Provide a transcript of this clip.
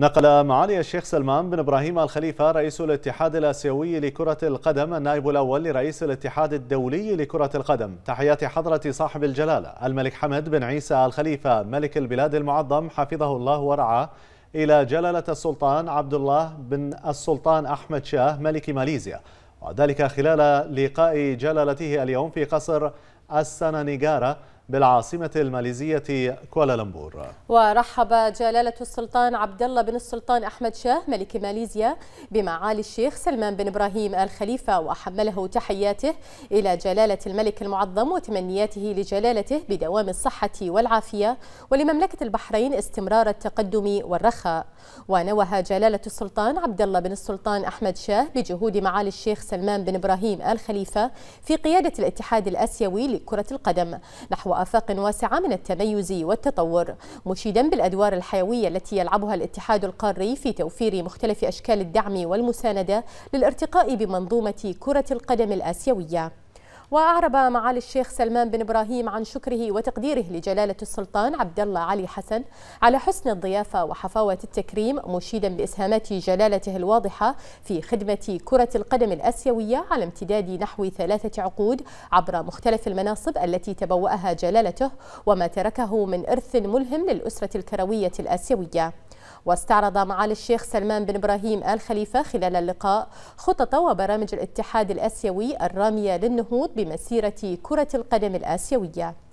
نقل معالي الشيخ سلمان بن إبراهيم الخليفة رئيس الاتحاد الآسيوي لكرة القدم النائب الأول لرئيس الاتحاد الدولي لكرة القدم تحيات حضرة صاحب الجلالة الملك حمد بن عيسى الخليفة ملك البلاد المعظم حفظه الله ورعاه إلى جلالة السلطان عبد الله بن السلطان أحمد شاه ملك ماليزيا وذلك خلال لقاء جلالته اليوم في قصر السنانيغارا بالعاصمة الماليزية كوالالمبور ورحب جلالة السلطان عبد الله بن السلطان أحمد شاه ملك ماليزيا بمعالي الشيخ سلمان بن إبراهيم الخليفة وحمله تحياته إلى جلالة الملك المعظم وتمنياته لجلالته بدوام الصحة والعافية ولمملكة البحرين استمرار التقدم والرخاء ونوه جلالة السلطان عبد الله بن السلطان أحمد شاه بجهود معالي الشيخ سلمان بن إبراهيم الخليفة في قيادة الاتحاد الأسيوي لكرة القدم نحو آفاق واسعة من التميز والتطور مشيدا بالأدوار الحيوية التي يلعبها الاتحاد القاري في توفير مختلف أشكال الدعم والمساندة للارتقاء بمنظومة كرة القدم الآسيوية وأعرب معالي الشيخ سلمان بن إبراهيم عن شكره وتقديره لجلالة السلطان عبد الله علي حسن على حسن الضيافة وحفاوة التكريم مشيدا بإسهامات جلالته الواضحة في خدمة كرة القدم الأسيوية على امتداد نحو ثلاثة عقود عبر مختلف المناصب التي تبوأها جلالته وما تركه من إرث ملهم للأسرة الكروية الآسيوية واستعرض معالي الشيخ سلمان بن إبراهيم آل خليفة خلال اللقاء خطط وبرامج الاتحاد الآسيوي الرامية للنهوض بمسيرة كرة القدم الآسيوية